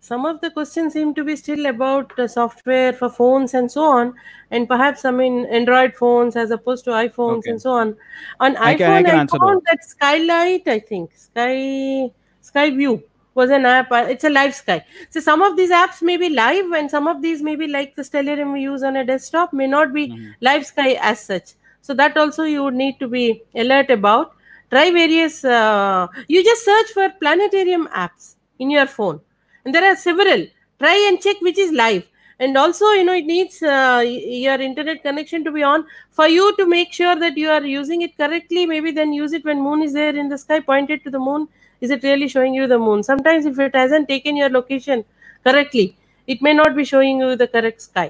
some of the questions seem to be still about uh, software for phones and so on and perhaps i mean android phones as opposed to iphones okay. and so on on I iphone can, i, can I found that. that skylight i think sky Sky View, was an app it's a live sky so some of these apps may be live and some of these may be like the stellarium we use on a desktop may not be mm-hmm. live sky as such so that also you would need to be alert about try various uh, you just search for planetarium apps in your phone and there are several try and check which is live and also you know it needs uh, your internet connection to be on for you to make sure that you are using it correctly maybe then use it when moon is there in the sky point it to the moon is it really showing you the moon sometimes if it hasn't taken your location correctly it may not be showing you the correct sky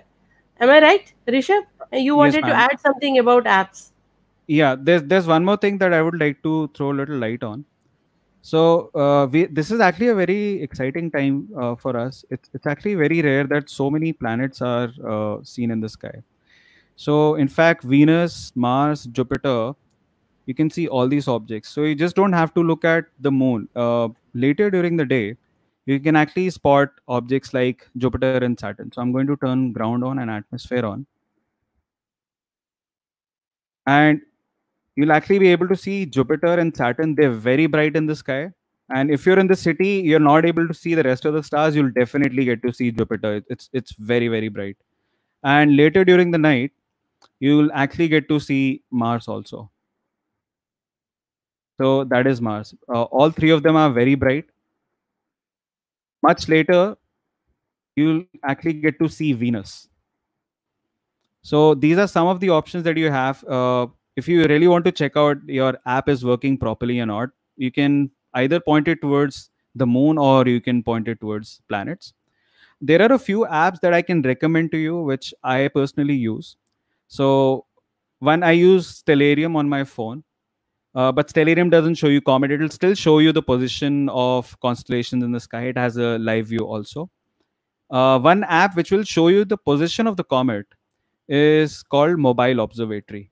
am i right rishabh you wanted yes, to add something about apps yeah there's there's one more thing that i would like to throw a little light on so uh, we, this is actually a very exciting time uh, for us. It's, it's actually very rare that so many planets are uh, seen in the sky. So in fact, Venus, Mars, Jupiter, you can see all these objects. So you just don't have to look at the moon. Uh, later during the day, you can actually spot objects like Jupiter and Saturn. So I'm going to turn ground on and atmosphere on. And you'll actually be able to see Jupiter and Saturn. They're very bright in the sky. And if you're in the city, you're not able to see the rest of the stars. You'll definitely get to see Jupiter. It's it's very very bright. And later during the night, you'll actually get to see Mars also. So that is Mars. Uh, all three of them are very bright. Much later, you'll actually get to see Venus. So these are some of the options that you have. Uh, if you really want to check out your app is working properly or not you can either point it towards the moon or you can point it towards planets there are a few apps that i can recommend to you which i personally use so one i use stellarium on my phone uh, but stellarium doesn't show you comet it'll still show you the position of constellations in the sky it has a live view also uh, one app which will show you the position of the comet is called mobile observatory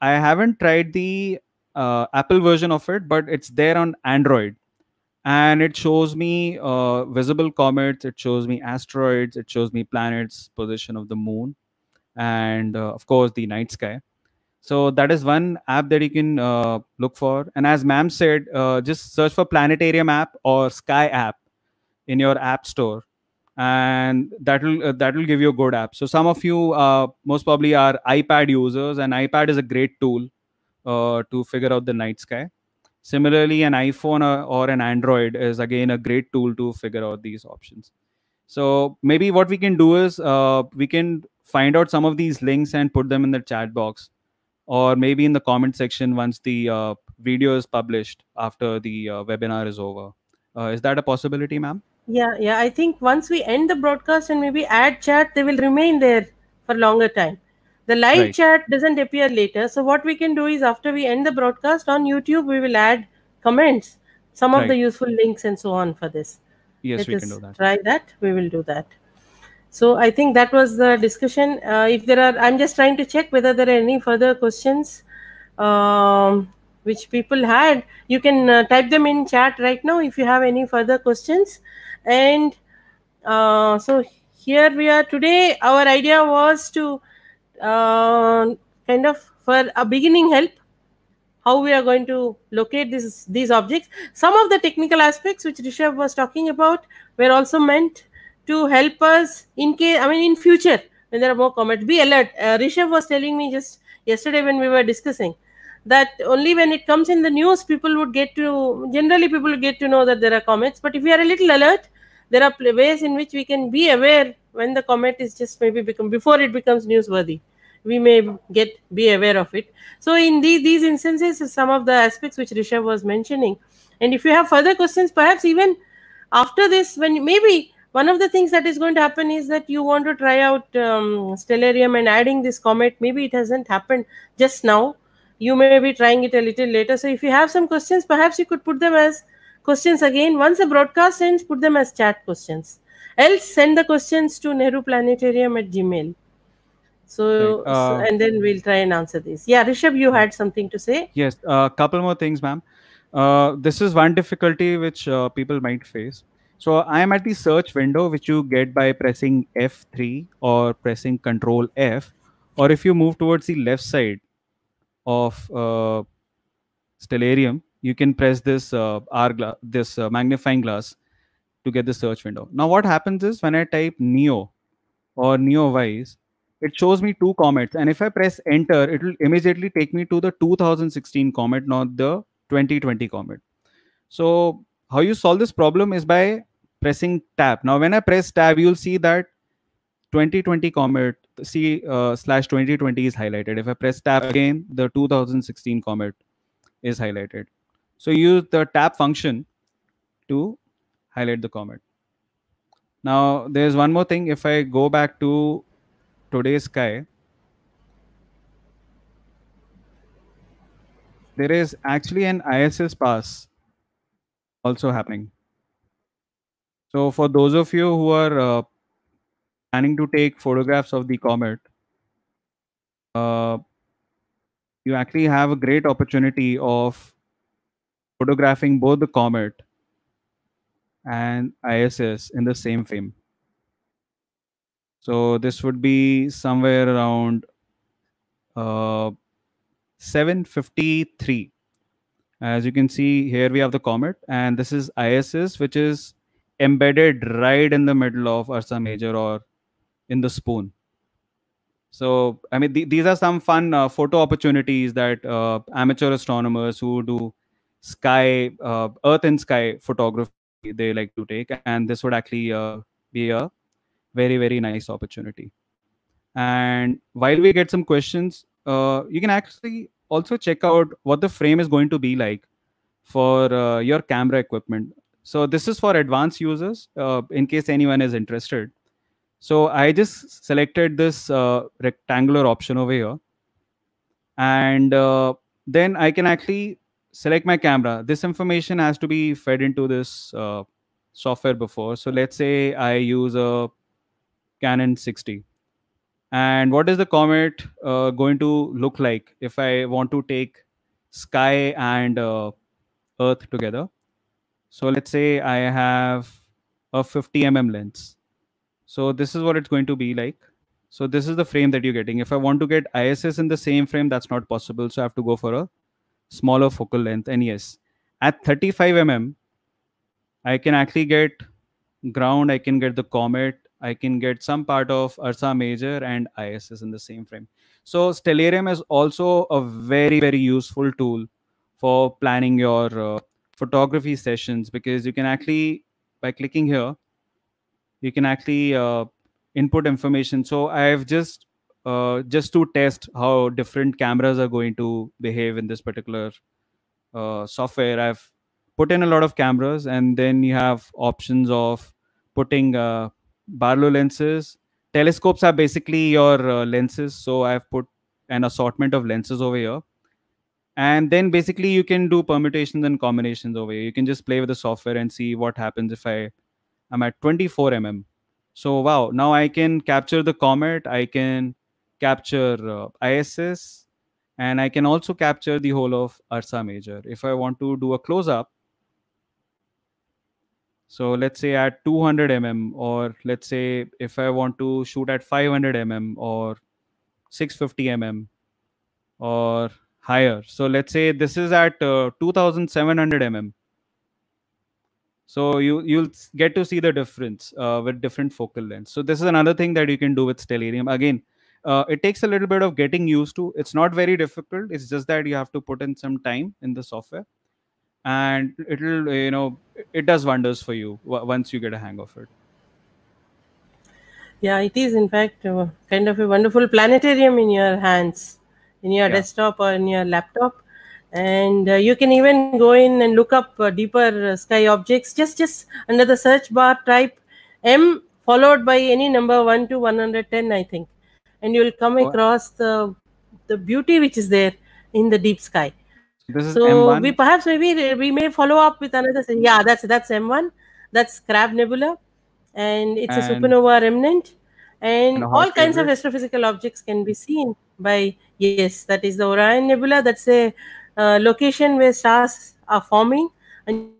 I haven't tried the uh, Apple version of it, but it's there on Android. And it shows me uh, visible comets, it shows me asteroids, it shows me planets, position of the moon, and uh, of course the night sky. So that is one app that you can uh, look for. And as Ma'am said, uh, just search for Planetarium app or Sky app in your app store and that will uh, that will give you a good app so some of you uh, most probably are ipad users and ipad is a great tool uh, to figure out the night sky similarly an iphone uh, or an android is again a great tool to figure out these options so maybe what we can do is uh, we can find out some of these links and put them in the chat box or maybe in the comment section once the uh, video is published after the webinar is over is that a possibility ma'am yeah, yeah. I think once we end the broadcast and maybe add chat, they will remain there for longer time. The live right. chat doesn't appear later. So what we can do is after we end the broadcast on YouTube, we will add comments, some right. of the useful links and so on for this. Yes, Let we can do that. Try that. We will do that. So I think that was the discussion. Uh, if there are, I'm just trying to check whether there are any further questions. Um, which people had you can uh, type them in chat right now if you have any further questions and uh, so here we are today our idea was to uh, kind of for a beginning help how we are going to locate this, these objects. Some of the technical aspects which Rishabh was talking about were also meant to help us in case, I mean, in future when there are more comments, be alert. Uh, Rishabh was telling me just yesterday when we were discussing that only when it comes in the news people would get to generally people get to know that there are comets but if we are a little alert there are ways in which we can be aware when the comet is just maybe become before it becomes newsworthy we may get be aware of it so in these these instances some of the aspects which rishabh was mentioning and if you have further questions perhaps even after this when maybe one of the things that is going to happen is that you want to try out um, stellarium and adding this comet maybe it hasn't happened just now you may be trying it a little later. So if you have some questions, perhaps you could put them as questions again. Once the broadcast ends, put them as chat questions. Else send the questions to Nehru Planetarium at Gmail. So, uh, so, and then we'll try and answer these. Yeah, Rishabh, you had something to say. Yes, a uh, couple more things, ma'am. Uh, this is one difficulty which uh, people might face. So I am at the search window, which you get by pressing F3 or pressing Control F. Or if you move towards the left side, of uh, Stellarium, you can press this uh, R gla- this uh, magnifying glass to get the search window. Now, what happens is when I type Neo or Neo Wise, it shows me two comets. And if I press enter, it will immediately take me to the 2016 comet, not the 2020 comet. So, how you solve this problem is by pressing tab. Now, when I press tab, you'll see that 2020 comet C uh, slash 2020 is highlighted. If I press tab again, the 2016 comet is highlighted. So use the tab function to highlight the comet. Now there's one more thing. If I go back to today's sky, there is actually an ISS pass also happening. So for those of you who are uh, planning to take photographs of the comet, uh, you actually have a great opportunity of photographing both the comet and ISS in the same frame. So this would be somewhere around uh, 753. As you can see here, we have the comet, and this is ISS, which is embedded right in the middle of Ursa Major or in the spoon so i mean th- these are some fun uh, photo opportunities that uh, amateur astronomers who do sky uh, earth and sky photography they like to take and this would actually uh, be a very very nice opportunity and while we get some questions uh, you can actually also check out what the frame is going to be like for uh, your camera equipment so this is for advanced users in case anyone is interested so I just selected this uh, rectangular option over here. And uh, then I can actually select my camera. This information has to be fed into this uh, software before. So let's say I use a Canon 60. And what is the comet uh, going to look like if I want to take sky and uh, earth together? So let's say I have a 50 mm lens so this is what it's going to be like. So this is the frame that you're getting. If I want to get ISS in the same frame, that's not possible. So I have to go for a smaller focal length. And yes, at 35 mm, I can actually get ground, I can get the comet, I can get some part of Ursa Major and ISS in the same frame. So Stellarium is also a very, very useful tool for planning your uh, photography sessions because you can actually, by clicking here, you can actually uh, input information so i've just uh, just to test how different cameras are going to behave in this particular uh, software i've put in a lot of cameras and then you have options of putting uh, barlow lenses telescopes are basically your uh, lenses so i've put an assortment of lenses over here and then basically you can do permutations and combinations over here you can just play with the software and see what happens if i i'm at 24 mm so wow now i can capture the comet i can capture uh, iss and i can also capture the whole of ursa major if i want to do a close up so let's say at 200 mm or let's say if i want to shoot at 500 mm or 650 mm or higher so let's say this is at uh, 2700 mm so you you'll get to see the difference uh, with different focal lengths so this is another thing that you can do with stellarium again uh, it takes a little bit of getting used to it's not very difficult it's just that you have to put in some time in the software and it'll you know it does wonders for you once you get a hang of it yeah it is in fact uh, kind of a wonderful planetarium in your hands in your yeah. desktop or in your laptop and uh, you can even go in and look up uh, deeper uh, sky objects just just under the search bar type m followed by any number 1 to 110 i think and you'll come across the the beauty which is there in the deep sky so m1? we perhaps maybe we may follow up with another yeah that's that's m1 that's crab nebula and it's and a supernova remnant and, and all kinds favorite. of astrophysical objects can be seen by yes that is the orion nebula that's a uh, location where stars are forming and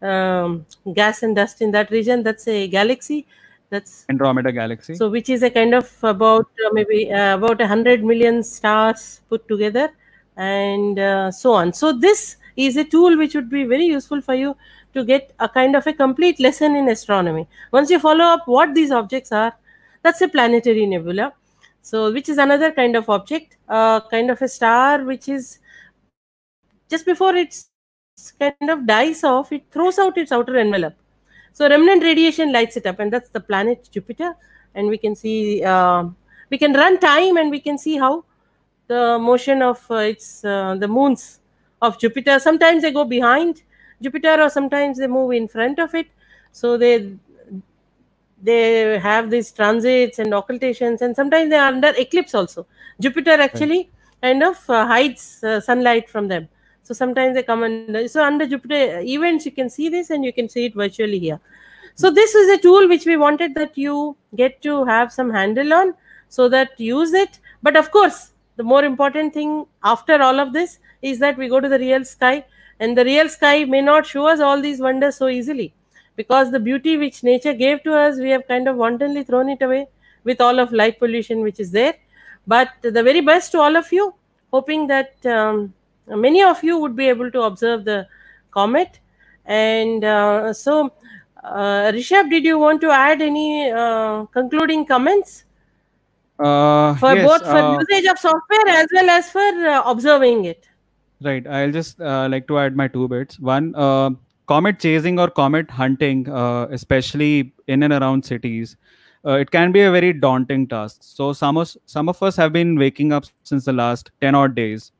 um, gas and dust in that region. That's a galaxy. That's Andromeda galaxy. So, which is a kind of about uh, maybe uh, about a hundred million stars put together, and uh, so on. So, this is a tool which would be very useful for you to get a kind of a complete lesson in astronomy. Once you follow up what these objects are, that's a planetary nebula. So which is another kind of object, uh, kind of a star, which is just before it's kind of dies off, it throws out its outer envelope. So remnant radiation lights it up, and that's the planet Jupiter. And we can see, uh, we can run time, and we can see how the motion of uh, its uh, the moons of Jupiter. Sometimes they go behind Jupiter, or sometimes they move in front of it. So they they have these transits and occultations and sometimes they are under eclipse also jupiter actually right. kind of uh, hides uh, sunlight from them so sometimes they come under so under jupiter uh, events you can see this and you can see it virtually here so this is a tool which we wanted that you get to have some handle on so that use it but of course the more important thing after all of this is that we go to the real sky and the real sky may not show us all these wonders so easily because the beauty which nature gave to us, we have kind of wantonly thrown it away with all of light pollution which is there. But the very best to all of you, hoping that um, many of you would be able to observe the comet. And uh, so, uh, Rishabh, did you want to add any uh, concluding comments? Uh, for yes, both for uh, usage of software as well as for uh, observing it. Right. I'll just uh, like to add my two bits. One, comet chasing or comet hunting, uh, especially in and around cities, uh, it can be a very daunting task. So some of, some of us have been waking up since the last 10 odd days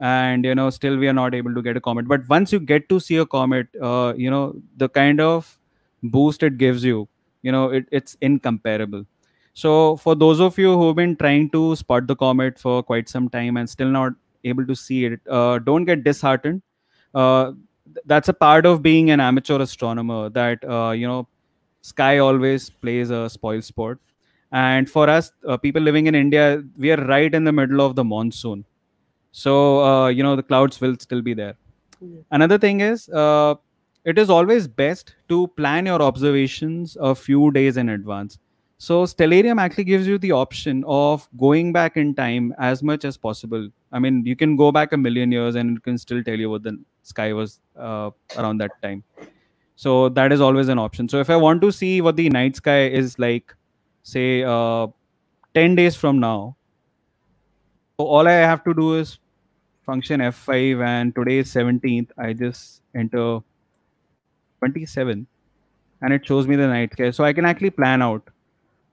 and you know still we are not able to get a comet but once you get to see a comet uh, you know the kind of boost it gives you you know it, it's incomparable so for those of you who've been trying to spot the comet for quite some time and still not able to see it uh, don't get disheartened uh, that's a part of being an amateur astronomer that uh, you know sky always plays a spoil sport and for us uh, people living in india we are right in the middle of the monsoon so uh, you know the clouds will still be there yeah. Mm. another thing is uh, it is always best to plan your observations a few days in advance so stellarium actually gives you the option of going back in time as much as possible i mean you can go back a million years and it can still tell you what the sky was uh, around that time so that is always an option so if i want to see what the night sky is like say uh, 10 days from now so all i have to do is function f5 and today is 17th i just enter 27 and it shows me the night sky so i can actually plan out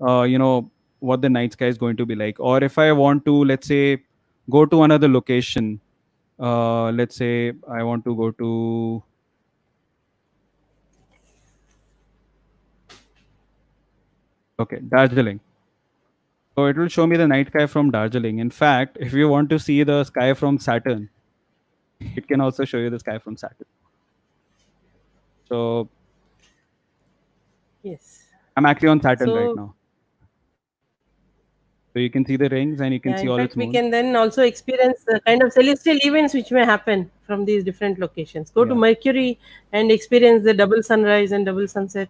uh, you know what the night sky is going to be like or if i want to let's say go to another location uh, let's say I want to go to okay Darjeeling. So it will show me the night sky from Darjeeling. In fact, if you want to see the sky from Saturn, it can also show you the sky from Saturn. So yes, I'm actually on Saturn so, right now. So you can see the rings and you can yeah, see all fact, its We can then also experience the kind of celestial events which may happen from these different locations. Go yeah. to Mercury and experience the double sunrise and double sunset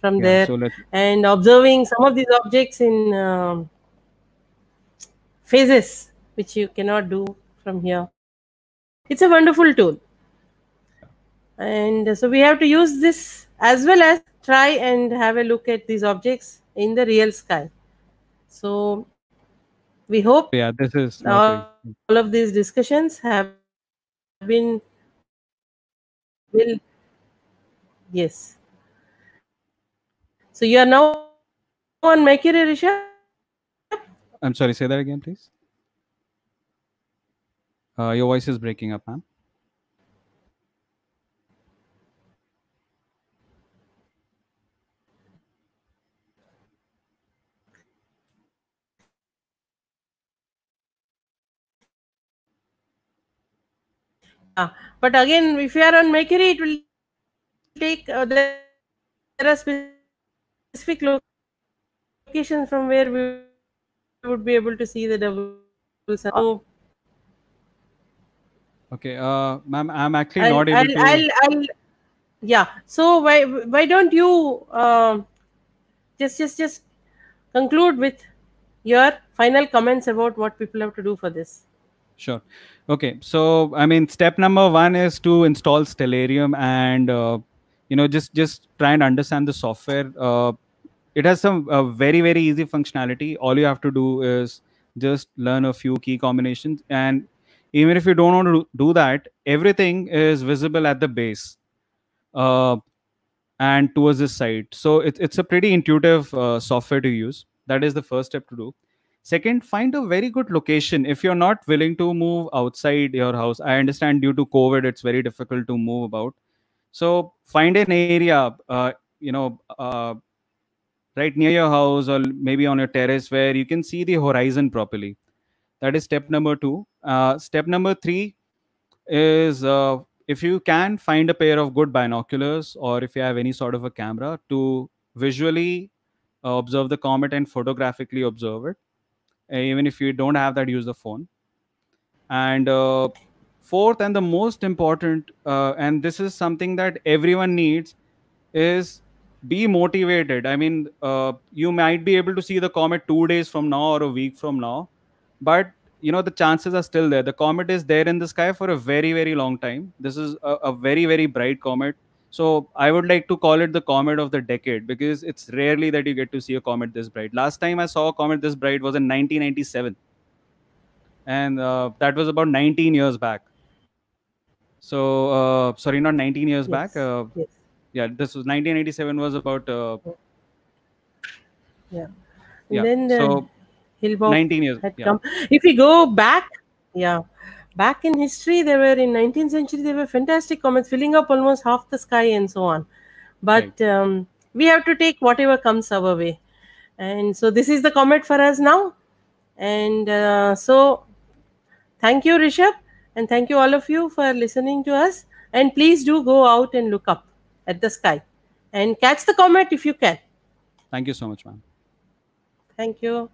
from yeah, there. So and observing some of these objects in um, phases, which you cannot do from here. It's a wonderful tool. And so we have to use this as well as try and have a look at these objects in the real sky so we hope yeah, this is all, all of these discussions have been will yes. So you are now on Mercury, Rishabh. I'm sorry. Say that again, please. Uh, your voice is breaking up, ma'am. Ah, but again, if you are on Mercury, it will take uh, there are specific locations from where we would be able to see the double sun. Oh. Okay, uh, ma'am, I'm actually I'll, not able I'll, to. I'll, yeah. So why why don't you uh, just just just conclude with your final comments about what people have to do for this? Sure. Okay. So, I mean, step number one is to install Stellarium and, uh, you know, just, just try and understand the software. Uh, it has some uh, very, very easy functionality. All you have to do is just learn a few key combinations. And even if you don't want to do that, everything is visible at the base uh, and towards this side. So it, it's a pretty intuitive uh, software to use. That is the first step to do. Second, find a very good location. If you're not willing to move outside your house, I understand due to COVID, it's very difficult to move about. So find an area, uh, you know, uh, right near your house or maybe on your terrace where you can see the horizon properly. That is step number two. Uh, step number three is uh, if you can find a pair of good binoculars or if you have any sort of a camera to visually uh, observe the comet and photographically observe it uh, even if you don't have that use the phone and uh, fourth and the most important uh, and this is something that everyone needs is be motivated i mean uh, you might be able to see the comet 2 days from now or a week from now but you know the chances are still there the comet is there in the sky for a very very long time this is a, a very very bright comet so I would like to call it the comet of the decade because it's rarely that you get to see a comet this bright. Last time I saw a comet this bright was in 1997, and uh, that was about 19 years back. So uh, sorry, not 19 years yes. back. Uh, yes. Yeah, this was 1987 was about. Uh, yeah. yeah. Then uh, so 19 years. Had yeah. If we go back, yeah back in history they were in 19th century they were fantastic comets filling up almost half the sky and so on but right. um, we have to take whatever comes our way and so this is the comet for us now and uh, so thank you rishabh and thank you all of you for listening to us and please do go out and look up at the sky and catch the comet if you can thank you so much ma'am thank you